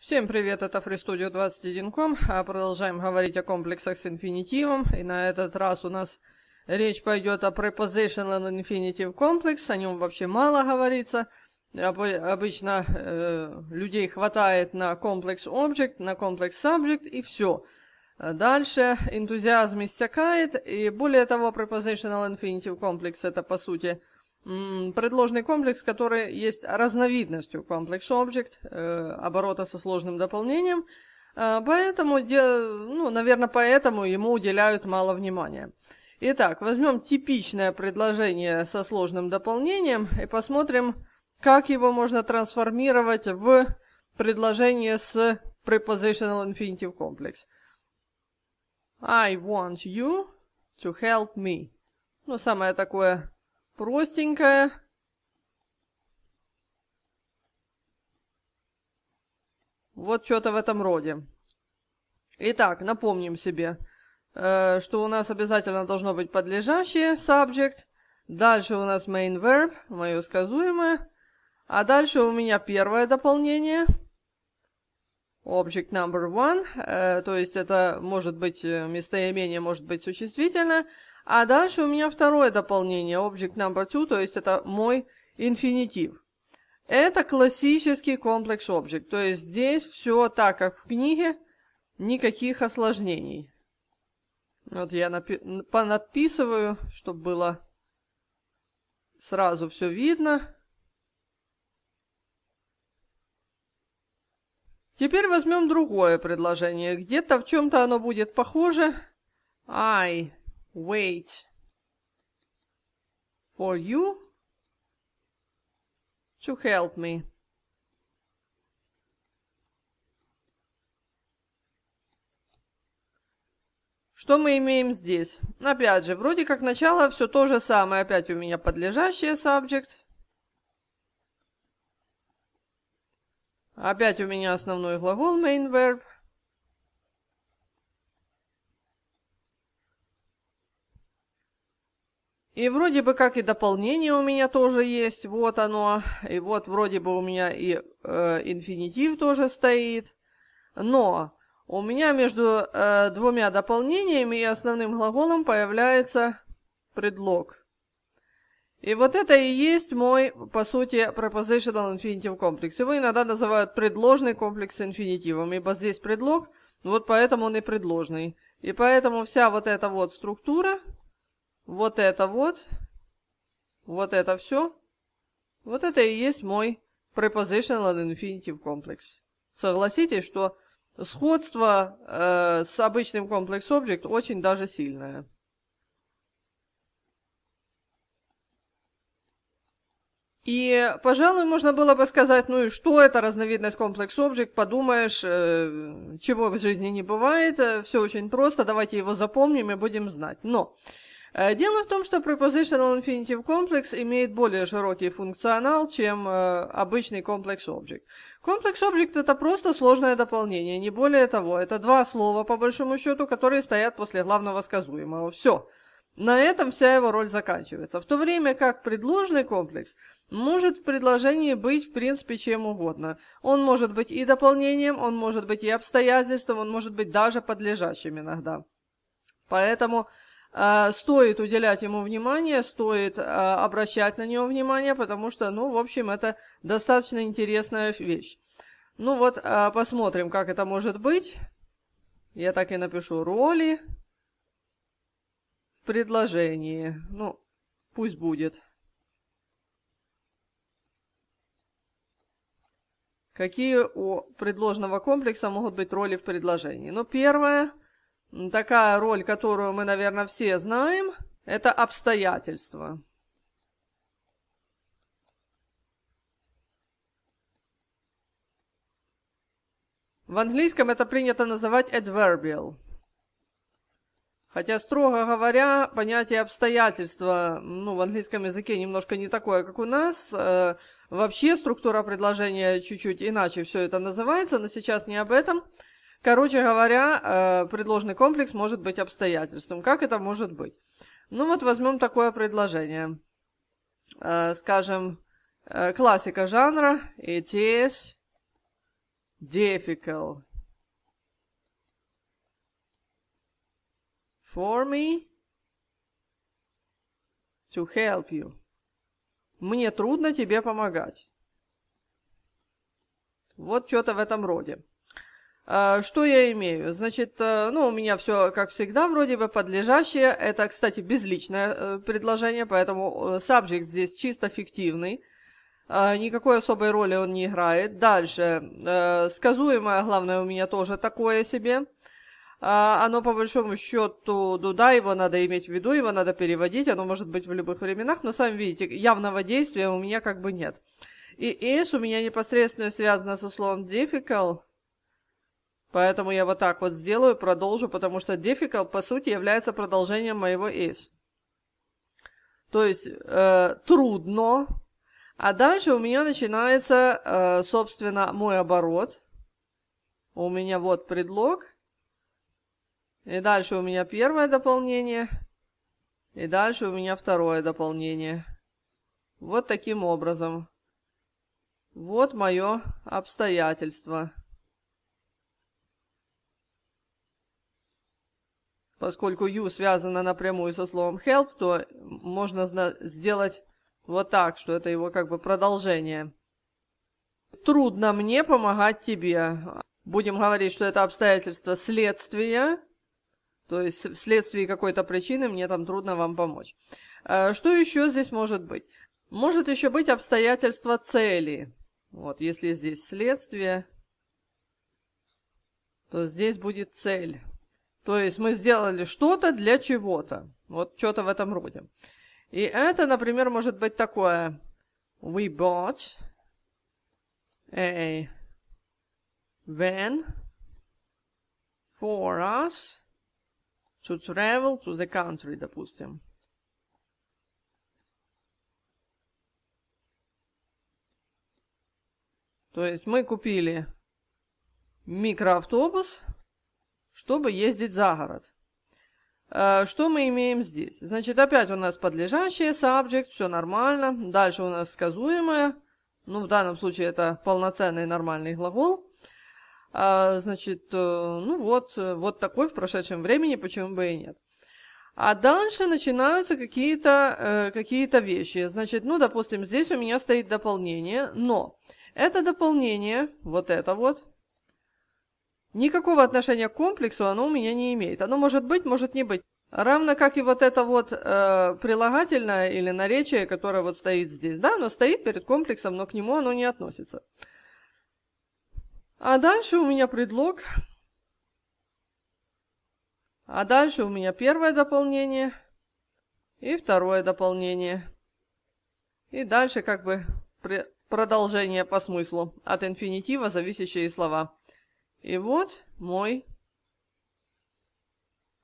Всем привет, это FreeStudio 21.com. А продолжаем говорить о комплексах с инфинитивом. И на этот раз у нас речь пойдет о Prepositional Infinitive Complex. О нем вообще мало говорится. Обычно э, людей хватает на комплекс Object, на комплекс Subject и все. Дальше энтузиазм иссякает. И более того, Prepositional Infinitive Complex это по сути предложный комплекс, который есть разновидностью комплекс-объект э, оборота со сложным дополнением, э, поэтому, ну, наверное, поэтому ему уделяют мало внимания. Итак, возьмем типичное предложение со сложным дополнением и посмотрим, как его можно трансформировать в предложение с prepositional infinitive complex. I want you to help me. Ну, самое такое простенькая. Вот что-то в этом роде. Итак, напомним себе, э, что у нас обязательно должно быть подлежащее, subject. Дальше у нас main verb, мое сказуемое. А дальше у меня первое дополнение. Object number one, э, то есть это может быть э, местоимение, может быть существительное. А дальше у меня второе дополнение, object number two, то есть это мой инфинитив. Это классический комплекс object, то есть здесь все так, как в книге, никаких осложнений. Вот я понадписываю, чтобы было сразу все видно. Теперь возьмем другое предложение. Где-то в чем-то оно будет похоже. I wait for you to help me. Что мы имеем здесь? Опять же, вроде как начало все то же самое. Опять у меня подлежащее subject. Опять у меня основной глагол main verb. И вроде бы как и дополнение у меня тоже есть, вот оно. И вот вроде бы у меня и э, инфинитив тоже стоит. Но у меня между э, двумя дополнениями и основным глаголом появляется предлог. И вот это и есть мой, по сути, prepositional infinitive комплекс. Его иногда называют предложный комплекс с инфинитивом, ибо здесь предлог, вот поэтому он и предложный. И поэтому вся вот эта вот структура, вот это вот, вот это все, вот это и есть мой Prepositional Infinitive Complex. Согласитесь, что сходство э, с обычным Complex Object очень даже сильное. И, пожалуй, можно было бы сказать, ну и что это разновидность комплекс объект, подумаешь, э, чего в жизни не бывает, э, все очень просто, давайте его запомним и будем знать. Но Э, дело в том, что Prepositional Infinitive Complex имеет более широкий функционал, чем э, обычный Complex Object. Complex Object это просто сложное дополнение, не более того. Это два слова, по большому счету, которые стоят после главного сказуемого. Все. На этом вся его роль заканчивается. В то время как предложный комплекс может в предложении быть в принципе чем угодно. Он может быть и дополнением, он может быть и обстоятельством, он может быть даже подлежащим иногда. Поэтому Э, стоит уделять ему внимание, стоит э, обращать на него внимание, потому что, ну, в общем, это достаточно интересная вещь. Ну вот, э, посмотрим, как это может быть. Я так и напишу роли в предложении. Ну, пусть будет. Какие у предложенного комплекса могут быть роли в предложении? Ну, первое – Такая роль, которую мы, наверное, все знаем, это обстоятельства. В английском это принято называть adverbial. Хотя, строго говоря, понятие обстоятельства ну, в английском языке немножко не такое, как у нас. Э, вообще структура предложения чуть-чуть иначе все это называется, но сейчас не об этом. Короче говоря, э, предложенный комплекс может быть обстоятельством. Как это может быть? Ну вот возьмем такое предложение. Э, скажем, э, классика жанра. It is difficult for me to help you. Мне трудно тебе помогать. Вот что-то в этом роде. А, что я имею? Значит, э, ну, у меня все, как всегда, вроде бы подлежащее. Это, кстати, безличное э, предложение, поэтому э, subject здесь чисто фиктивный. А, никакой особой роли он не играет. Дальше. Сказуемое, главное, у меня тоже такое себе. А, оно, по большому счету, ну да, его надо иметь в виду, его надо переводить, оно может быть в любых временах, но, сами видите, явного действия у меня как бы нет. И is у меня непосредственно связано со словом difficult, Поэтому я вот так вот сделаю, продолжу, потому что difficult, по сути, является продолжением моего is. То есть э, трудно. А дальше у меня начинается, э, собственно, мой оборот. У меня вот предлог. И дальше у меня первое дополнение. И дальше у меня второе дополнение. Вот таким образом. Вот мое обстоятельство. Поскольку U связана напрямую со словом help, то можно сделать вот так, что это его как бы продолжение. Трудно мне помогать тебе. Будем говорить, что это обстоятельство следствия. То есть вследствие какой-то причины мне там трудно вам помочь. Э, что еще здесь может быть? Может еще быть обстоятельство цели. Вот, если здесь следствие, то здесь будет цель. То есть мы сделали что-то для чего-то. Вот что-то в этом роде. И это, например, может быть такое. We bought a van for us to travel to the country, допустим. То есть мы купили микроавтобус – чтобы ездить за город. Э, что мы имеем здесь? Значит, опять у нас подлежащее, subject, все нормально. Дальше у нас сказуемое. Ну, в данном случае это полноценный нормальный глагол. Э, значит, э, ну вот, вот такой в прошедшем времени, почему бы и нет. А дальше начинаются какие-то какие, -то, какие -то вещи. Значит, ну, допустим, здесь у меня стоит дополнение, но это дополнение, вот это вот, Никакого отношения к комплексу оно у меня не имеет. Оно может быть, может не быть. Равно как и вот это вот э, прилагательное или наречие, которое вот стоит здесь. Да, оно стоит перед комплексом, но к нему оно не относится. А дальше у меня предлог. А дальше у меня первое дополнение и второе дополнение. И дальше как бы продолжение по смыслу от инфинитива зависящие слова. И вот мой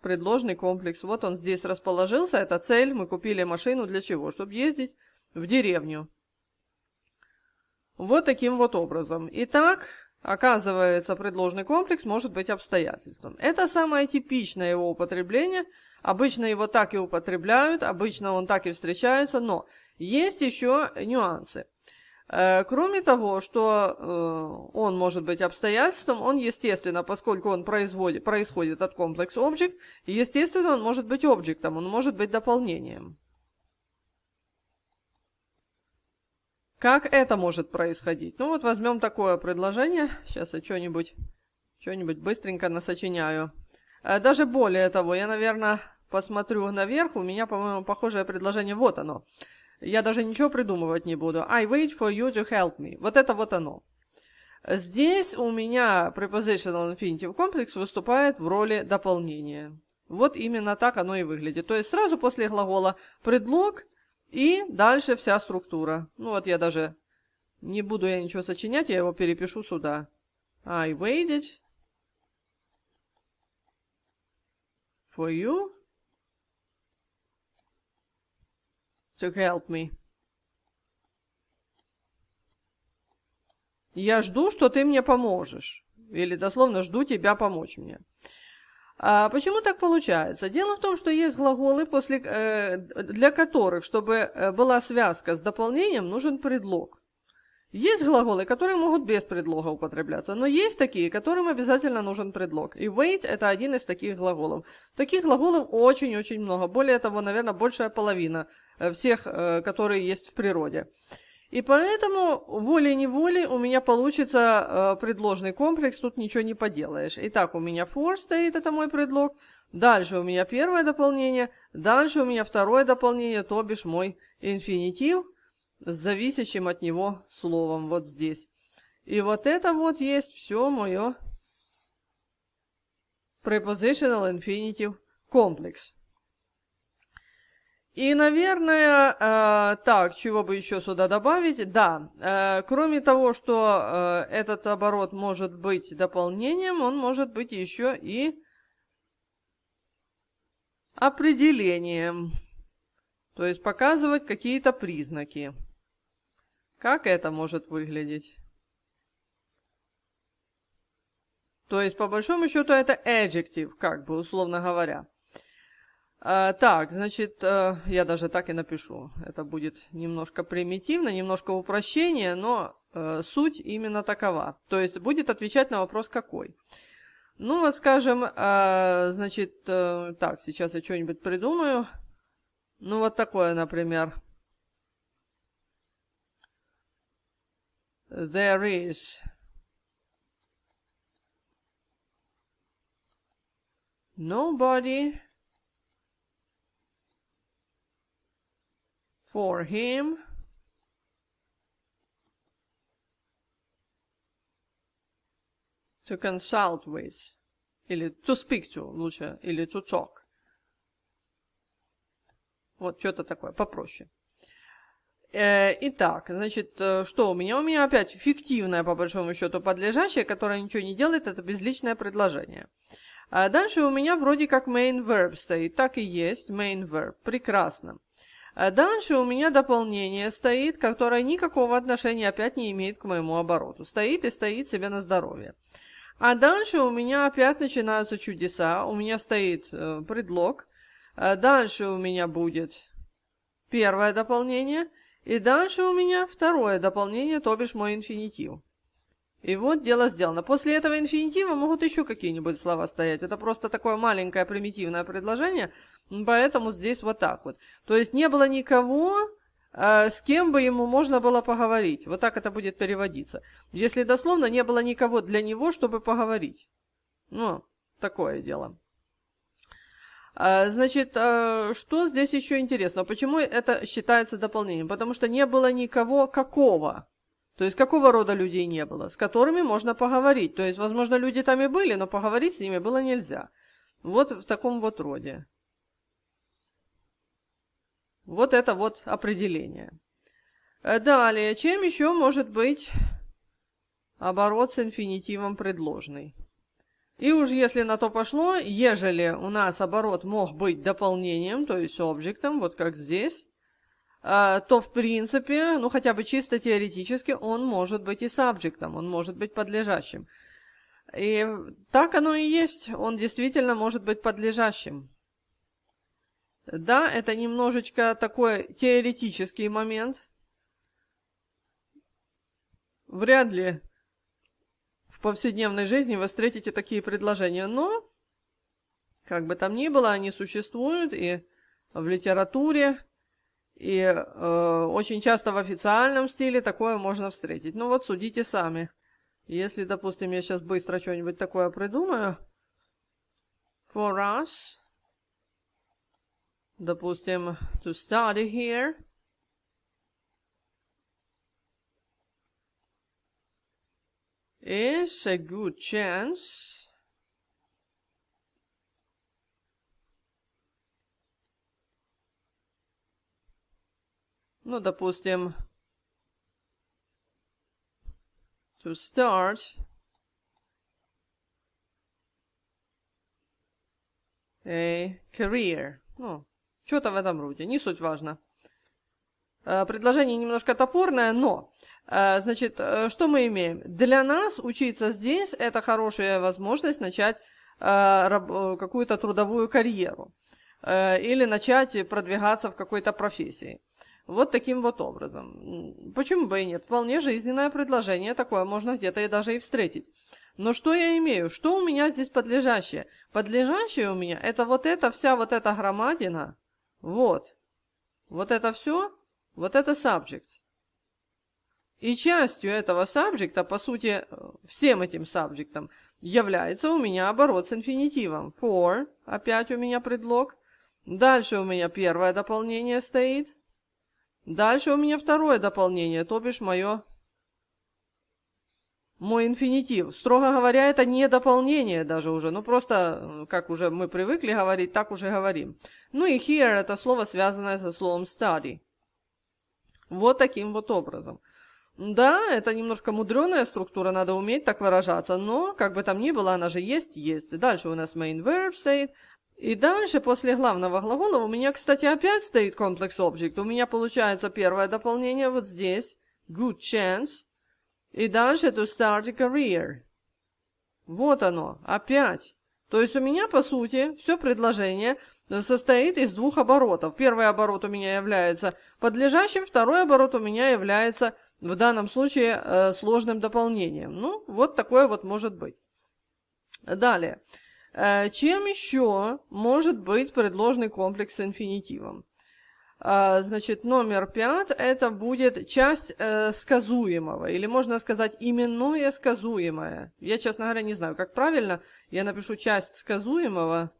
предложный комплекс. Вот он здесь расположился, это цель. Мы купили машину для чего? Чтобы ездить в деревню. Вот таким вот образом. Итак, оказывается, предложный комплекс может быть обстоятельством. Это самое типичное его употребление. Обычно его так и употребляют, обычно он так и встречается, но есть еще нюансы. Э, кроме того, что э, он может быть обстоятельством, он, естественно, поскольку он производит, происходит от комплекс объект, естественно, он может быть объектом, он может быть дополнением. Как это может происходить? Ну вот возьмем такое предложение. Сейчас я что-нибудь что быстренько насочиняю. Э, даже более того, я, наверное, посмотрю наверх. У меня, по-моему, похожее предложение. Вот оно. Я даже ничего придумывать не буду. I wait for you to help me. Вот это вот оно. Здесь у меня prepositional infinitive комплекс выступает в роли дополнения. Вот именно так оно и выглядит. То есть сразу после глагола предлог и дальше вся структура. Ну вот я даже не буду я ничего сочинять, я его перепишу сюда. I waited for you to help me. Я жду, что ты мне поможешь. Или дословно жду тебя помочь мне. А почему так получается? Дело в том, что есть глаголы, после, э, для которых, чтобы э, была связка с дополнением, нужен предлог. Есть глаголы, которые могут без предлога употребляться, но есть такие, которым обязательно нужен предлог. И wait – это один из таких глаголов. Таких глаголов очень-очень много. Более того, наверное, большая половина Э, всех, э, которые есть в природе. И поэтому волей-неволей у меня получится э, предложный комплекс, тут ничего не поделаешь. Итак, у меня for стоит, это мой предлог. Дальше у меня первое дополнение, дальше у меня второе дополнение, то бишь мой инфинитив с зависящим от него словом вот здесь. И вот это вот есть все мое prepositional infinitive комплекс. И, наверное, э, так, чего бы еще сюда добавить? Да, э, кроме того, что э, этот оборот может быть дополнением, он может быть еще и определением. То есть показывать какие-то признаки. Как это может выглядеть? То есть, по большому счету, это adjective, как бы, условно говоря. А, так, значит, э, я даже так и напишу. Это будет немножко примитивно, немножко упрощение, но э, суть именно такова. То есть будет отвечать на вопрос какой. Ну вот, скажем, э, значит, так, сейчас я что-нибудь придумаю. Ну вот такое, например. There is nobody for him. To consult with. Или to speak to лучше. Или to talk. Вот что-то такое попроще. Э, итак, значит, э, что у меня? У меня опять фиктивное, по большому счету, подлежащее, которое ничего не делает, это безличное предложение. А дальше у меня вроде как main verb стоит. Так и есть, main verb. Прекрасно. А дальше у меня дополнение стоит, которое никакого отношения опять не имеет к моему обороту. Стоит и стоит себе на здоровье. А дальше у меня опять начинаются чудеса. У меня стоит э, предлог. А дальше у меня будет первое дополнение. И дальше у меня второе дополнение, то бишь мой инфинитив. И вот дело сделано. После этого инфинитива могут еще какие-нибудь слова стоять. Это просто такое маленькое примитивное предложение, поэтому здесь вот так вот. То есть не было никого, э, с кем бы ему можно было поговорить. Вот так это будет переводиться. Если дословно, не было никого для него, чтобы поговорить. Ну, такое дело. А, значит, э, что здесь еще интересно? Почему это считается дополнением? Потому что не было никого какого. То есть какого рода людей не было, с которыми можно поговорить. То есть, возможно, люди там и были, но поговорить с ними было нельзя. Вот в таком вот роде. Вот это вот определение. Э, далее, чем еще может быть оборот с инфинитивом предложный? И уж если на то пошло, ежели у нас оборот мог быть дополнением, то есть объектом, вот как здесь, а, то в принципе, ну хотя бы чисто теоретически, он может быть и сабжектом, он может быть подлежащим. И так оно и есть, он действительно может быть подлежащим. Да, это немножечко такой теоретический момент. Вряд ли в повседневной жизни вы встретите такие предложения, но, как бы там ни было, они существуют и в литературе, и э, очень часто в официальном стиле такое можно встретить. Ну вот судите сами. Если, допустим, я сейчас быстро что-нибудь такое придумаю. For us. Допустим, to study here. Is a good chance Ну, допустим, to start a career. Ну, что-то в этом роде, не суть важно. Э, предложение немножко топорное, но, э, значит, э, что мы имеем? Для нас учиться здесь – это хорошая возможность начать какую-то трудовую карьеру или начать продвигаться в какой-то профессии. Вот таким вот образом. Почему бы и нет? Вполне жизненное предложение такое можно где-то и даже и встретить. Но что я имею? Что у меня здесь подлежащее? Подлежащее у меня это вот эта вся вот эта громадина. Вот. Вот это все. Вот это subject. И частью этого сабжекта, по сути, э, всем этим сабжектом, является у меня оборот с инфинитивом. For, опять у меня предлог. Дальше у меня первое дополнение стоит. Дальше у меня второе дополнение, то бишь мое... Мой инфинитив. Строго говоря, это не дополнение даже уже. Ну, просто, как уже мы привыкли говорить, так уже говорим. Ну и here это слово, связанное со словом study. Вот таким вот образом. Да, это немножко мудреная структура, надо уметь так выражаться, но, как бы там ни было, она же есть, есть. дальше у нас main verb said, и дальше, после главного глагола, у меня, кстати, опять стоит комплекс object. У меня получается первое дополнение вот здесь. Good chance. И дальше to start a career. Вот оно, опять. То есть у меня, по сути, все предложение состоит из двух оборотов. Первый оборот у меня является подлежащим, второй оборот у меня является, в данном случае, э, сложным дополнением. Ну, вот такое вот может быть. Далее. Э, чем еще может быть предложенный комплекс с инфинитивом? Э, значит, номер пять – это будет часть э, сказуемого, или можно сказать именное сказуемое. Я, честно говоря, не знаю, как правильно. Я напишу часть сказуемого.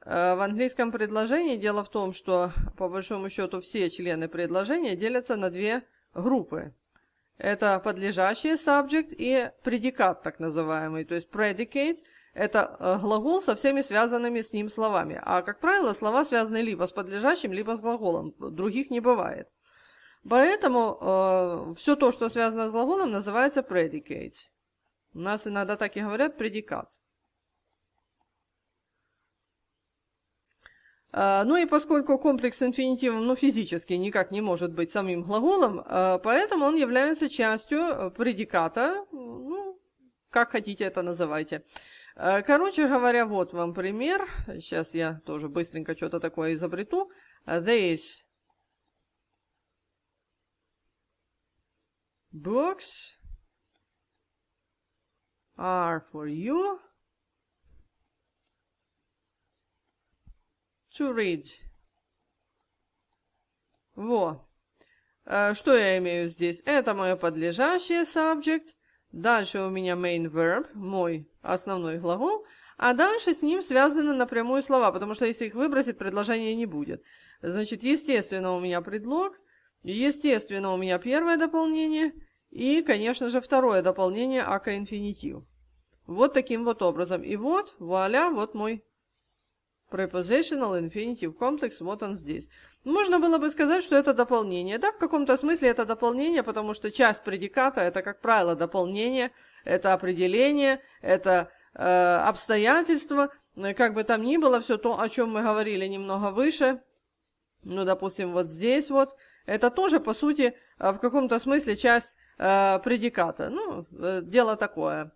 Э, в английском предложении дело в том, что, по большому счету, все члены предложения делятся на две группы. Это подлежащий subject и предикат, так называемый, то есть predicate – это э, глагол со всеми связанными с ним словами. А, как правило, слова связаны либо с подлежащим, либо с глаголом. Других не бывает. Поэтому э, все то, что связано с глаголом, называется predicate. У нас иногда так и говорят предикат. Э, ну и поскольку комплекс инфинитивом ну, физически никак не может быть самим глаголом, э, поэтому он является частью предиката, ну, как хотите это называйте. Э, короче говоря, вот вам пример. Сейчас я тоже быстренько что-то такое изобрету. Э, These books are for you to read. Во. Э, что я имею здесь? Это мое подлежащее subject. Дальше у меня main verb, мой основной глагол, а дальше с ним связаны напрямую слова, потому что если их выбросить, предложения не будет. Значит, естественно, у меня предлог, естественно, у меня первое дополнение и, конечно же, второе дополнение ака инфинитив. Вот таким вот образом. И вот, вуаля, вот мой Prepositional Infinitive Complex, вот он здесь. Можно было бы сказать, что это дополнение. Да, в каком-то смысле это дополнение, потому что часть предиката – это, как правило, дополнение, это определение, это э, обстоятельства. Ну как бы там ни было, все то, о чем мы говорили немного выше, ну, допустим, вот здесь вот, это тоже, по сути, э, в каком-то смысле часть э, предиката. Ну, э, дело такое.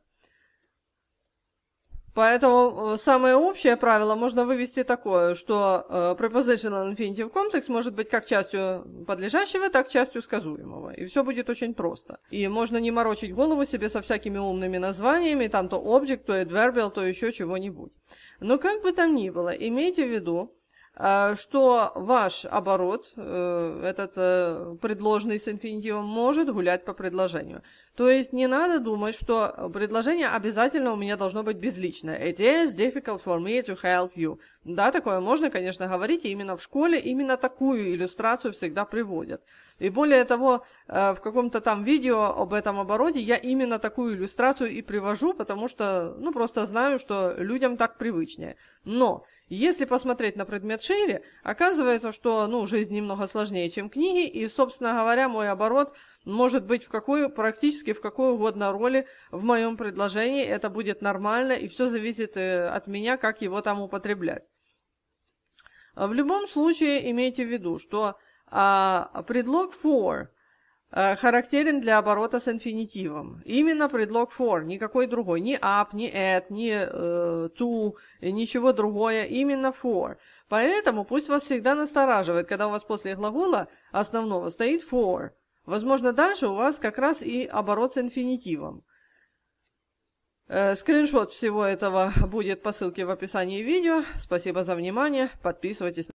Поэтому э, самое общее правило можно вывести такое, что э, prepositional infinitive complex может быть как частью подлежащего, так частью сказуемого. И все будет очень просто. И можно не морочить голову себе со всякими умными названиями, там то object, то adverbial, то еще чего-нибудь. Но как бы там ни было, имейте в виду, а, что ваш оборот, э, этот э, предложенный с инфинитивом, может гулять по предложению. То есть не надо думать, что предложение обязательно у меня должно быть безличное. It is difficult for me to help you. Да, такое можно, конечно, говорить, и именно в школе именно такую иллюстрацию всегда приводят. И более того, э, в каком-то там видео об этом обороте я именно такую иллюстрацию и привожу, потому что, ну, просто знаю, что людям так привычнее. Но если посмотреть на предмет шире, оказывается, что ну, жизнь немного сложнее, чем книги, и, собственно говоря, мой оборот может быть в какой, практически в какой угодно роли в моем предложении, это будет нормально, и все зависит э, от меня, как его там употреблять. А в любом случае, имейте в виду, что а, предлог «for» Э, характерен для оборота с инфинитивом. Именно предлог for, никакой другой, ни up, ни at, ни э, to, ничего другое, именно for. Поэтому пусть вас всегда настораживает, когда у вас после глагола основного стоит for. Возможно, дальше у вас как раз и оборот с инфинитивом. Э, скриншот всего этого будет по ссылке в описании видео. Спасибо за внимание. Подписывайтесь.